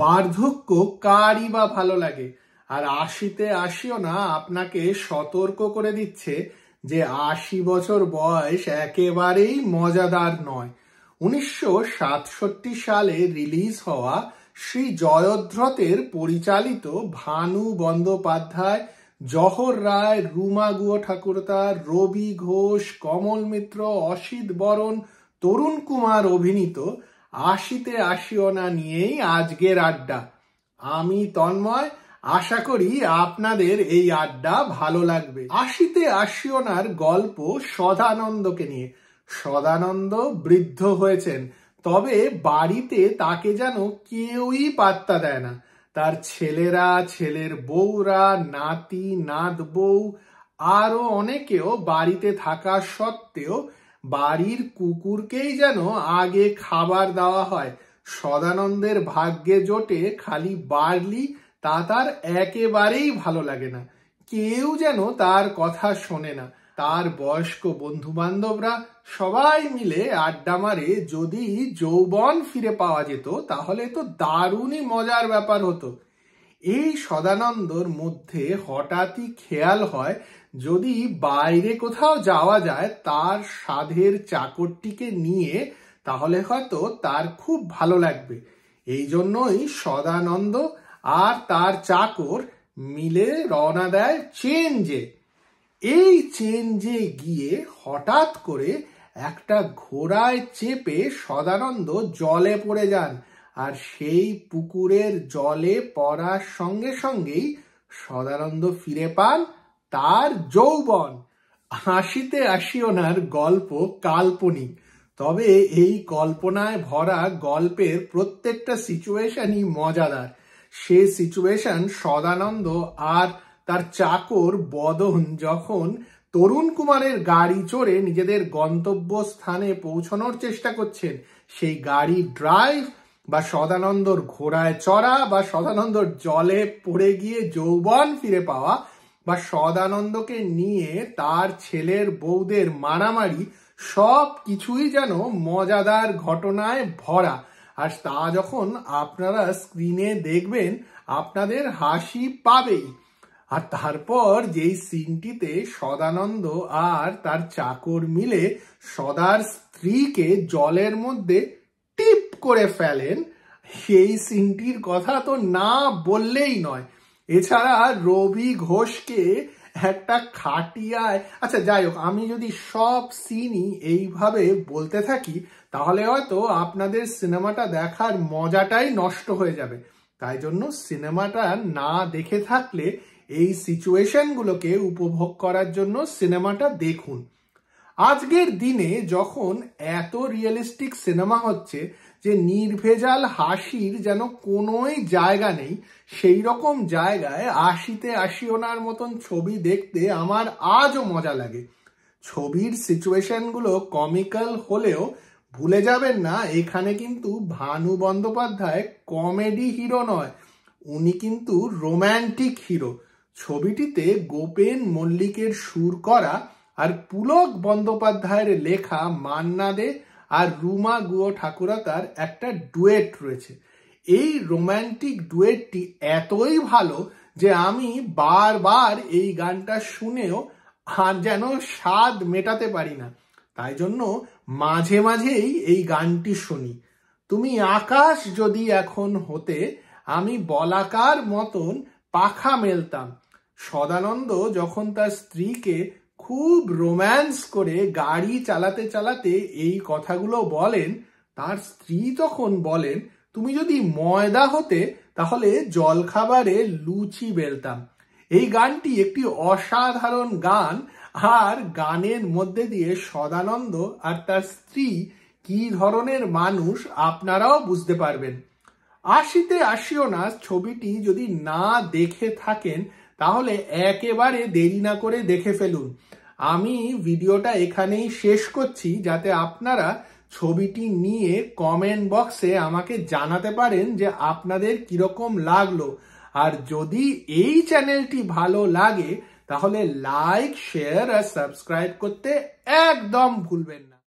বার্ধক্য কারই বা ভালো লাগে আর আশিতে আসিও না আপনাকে সতর্ক করে দিচ্ছে যে আশি বছর বয়স একেবারেই মজাদার নয় উনিশশো সালে রিলিজ হওয়া শ্রী জয়ধ্রতের পরিচালিত ভানু বন্দ্যোপাধ্যায় জহর রায় রুমা গুহ ঠাকুরতার রবি ঘোষ কমল মিত্র অসিত বরণ তরুণ কুমার অভিনীত আশিতে আশিওনা নিয়েই আজকের আড্ডা আমি তন্ময় আশা করি আপনাদের এই আড্ডা ভালো লাগবে আশিতে আশিওনার গল্প সদানন্দকে নিয়ে সদানন্দ বৃদ্ধ হয়েছেন তবে বাড়িতে তাকে যেন কেউই পাত্তা দেয় না তার ছেলেরা ছেলের বউরা নাতি নাত বউ আরও অনেকেও বাড়িতে থাকা সত্ত্বেও বাড়ির কুকুরকেই যেন আগে খাবার দেওয়া হয় সদানন্দের ভাগ্যে জোটে খালি বার্লি তা তার একেবারেই ভালো লাগে না কেউ যেন তার কথা শোনে না তার বয়স্ক বন্ধু বান্ধবরা সবাই মিলে আড্ডা মারে যদি যৌবন ফিরে পাওয়া যেত তাহলে তো দারুণই মজার ব্যাপার হতো এই সদানন্দর মধ্যে হঠাৎই খেয়াল হয় যদি বাইরে কোথাও যাওয়া যায় তার সাধের চাকরটিকে নিয়ে তাহলে হয়তো তার খুব ভালো লাগবে এই জন্যই সদানন্দ আর তার চাকর মিলে রওনা দেয় চেঞ্জে এই চেঞ্জে গিয়ে হঠাৎ করে একটা ঘোড়ায় চেপে সদানন্দ জলে পড়ে যান আর সেই পুকুরের জলে পড়ার সঙ্গে সঙ্গেই সদানন্দ ফিরে পান তার যৌবন হাসিতে আসিওনার গল্প কাল্পনিক তবে এই কল্পনায় ভরা গল্পের প্রত্যেকটা সিচুয়েশনই মজাদার সে সিচুয়েশন সদানন্দ আর তার চাকর বদন যখন তরুণ কুমারের গাড়ি চড়ে নিজেদের গন্তব্য স্থানে পৌঁছানোর চেষ্টা করছেন সেই গাড়ি ড্রাইভ বা সদানন্দর ঘোড়ায় চড়া বা সদানন্দর জলে পড়ে গিয়ে যৌবন ফিরে পাওয়া বা সদানন্দকে নিয়ে তার ছেলের বউদের মারামারি সব কিছুই যেন মজাদার ঘটনায় ভরা আর তা যখন আপনারা স্ক্রিনে দেখবেন আপনাদের হাসি পাবেই আর তারপর যেই সিনটিতে সদানন্দ আর তার চাকর মিলে সদার স্ত্রীকে জলের মধ্যে করে ফেলেন সেই সিনটির কথা তো না বললেই নয় এছাড়া রবি ঘোষকে একটা খাটিয়ায় আচ্ছা যাই হোক আমি যদি সব সিনই এইভাবে বলতে থাকি তাহলে হয়তো আপনাদের সিনেমাটা দেখার মজাটাই নষ্ট হয়ে যাবে তাই জন্য সিনেমাটা না দেখে থাকলে এই সিচুয়েশনগুলোকে উপভোগ করার জন্য সিনেমাটা দেখুন আজকের দিনে যখন এত রিয়েলিস্টিক সিনেমা হচ্ছে যে নির্ভেজাল হাসির যেন কোনোই জায়গা নেই সেই রকম জায়গায় আশিতে আশিওনার মতন ছবি দেখতে আমার আজও মজা লাগে ছবির সিচুয়েশনগুলো কমিক্যাল হলেও ভুলে যাবেন না এখানে কিন্তু ভানু বন্দ্যোপাধ্যায় কমেডি হিরো নয় উনি কিন্তু রোম্যান্টিক হিরো ছবিটিতে গোপেন মল্লিকের সুর করা আর পুলক বন্দ্যোপাধ্যায়ের লেখা মান্না দে আর রুমা গুয়ো ঠাকুরাকার একটা ডুয়েট রয়েছে এই রোম্যান্টিক ডুয়েটটি এতই ভালো যে আমি বারবার এই গানটা শুনেও আর যেন স্বাদ মেটাতে পারি না তাই জন্য মাঝে মাঝেই এই গানটি শুনি তুমি আকাশ যদি এখন হতে আমি বলাকার মতন পাখা মেলতাম সদানন্দ যখন তার স্ত্রীকে খুব রোম্যান্স করে গাড়ি চালাতে চালাতে এই কথাগুলো বলেন তার স্ত্রী তখন বলেন তুমি যদি ময়দা হতে তাহলে জলখাবারে লুচি বেলতাম এই গানটি একটি অসাধারণ গান আর গানের মধ্যে দিয়ে সদানন্দ আর তার স্ত্রী কি ধরনের মানুষ আপনারাও বুঝতে পারবেন আশিতে আসিও না ছবিটি যদি না দেখে থাকেন তাহলে একেবারে দেরি না করে দেখে ফেলুন আমি ভিডিওটা এখানেই শেষ করছি যাতে আপনারা ছবিটি নিয়ে কমেন্ট বক্সে আমাকে জানাতে পারেন যে আপনাদের কীরকম লাগলো আর যদি এই চ্যানেলটি ভালো লাগে তাহলে লাইক শেয়ার আর সাবস্ক্রাইব করতে একদম ভুলবেন না